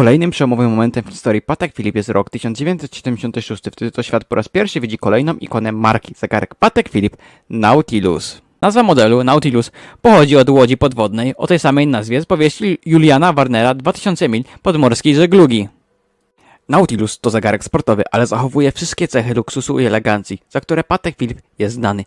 Kolejnym przełomowym momentem w historii Patek Filip jest rok 1976. Wtedy to świat po raz pierwszy widzi kolejną ikonę marki zegarek Patek Filip Nautilus. Nazwa modelu, Nautilus, pochodzi od łodzi podwodnej o tej samej nazwie z powieści Juliana Warnera 2000 mil podmorskiej żeglugi. Nautilus to zegarek sportowy, ale zachowuje wszystkie cechy luksusu i elegancji, za które Patek Filip jest znany.